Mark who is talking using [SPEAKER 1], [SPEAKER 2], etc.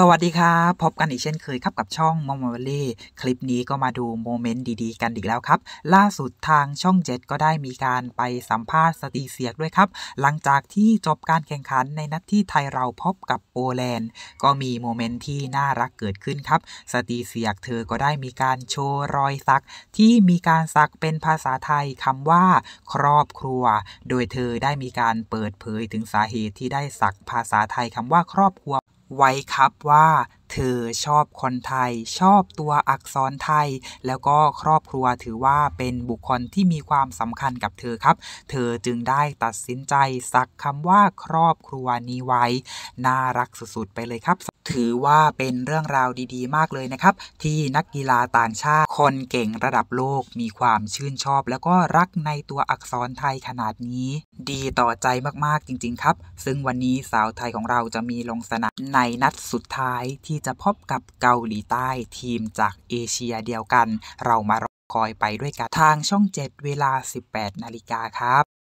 [SPEAKER 1] สวัสดีครับพบกันอีกเช่นเคยครับกับช่องมอมเวลี่คลิปนี้ก็มาดูโมเมนต์ดี ๆ กันอีกแล้วครับล่าสุดทางช่อง7ก็ได้มีการไปสัมภาษณ์สตีเสียกด้วยครับหลังจากที่จบการแข่งขันในนัดที่ไทยเราพบกับโปแลนด์ก็มีโมเมนต์ที่น่ารักเกิดขึ้นครับสตีเสียกเธอก็ได้มีการโชว์รอยสัก ที่มีการสักเป็นภาษาไทยคำว่า ครอบครัว โดยเธอได้มีการเปิดเผยถึงสาเหตุที่ได้สักภาษาไทยคำว่าครอบครัวไว้ครับว่า เธอชอบคนไทย ชอบตัวอักษรไทย แล้วก็ครอบครัวถือว่าเป็นบุคคลที่มีความสำคัญกับเธอครับ เธอจึงได้ตัดสินใจสักคำว่าครอบครัวนี้ไว้ น่ารักสุดๆ ไปเลยครับถือว่าเป็นเรื่องราวดีๆมากเลยนะครับ ที่นักกีฬาต่างชาติคนเก่งระดับโลก มีความชื่นชอบแล้วก็รักในตัวอักษรไทยขนาดนี้ ดีต่อใจมากๆจริงๆ ครับ ซึ่งวันนี้สาวไทยของเราจะมีลงสนามในนัดสุดท้ายที่จะพบกับเกาหลีใต้ทีมจากเอเชียเดียวกัน เรามาคอยไปด้วยกัน ทางช่อง 7 เวลา 18 นาฬิกาครับ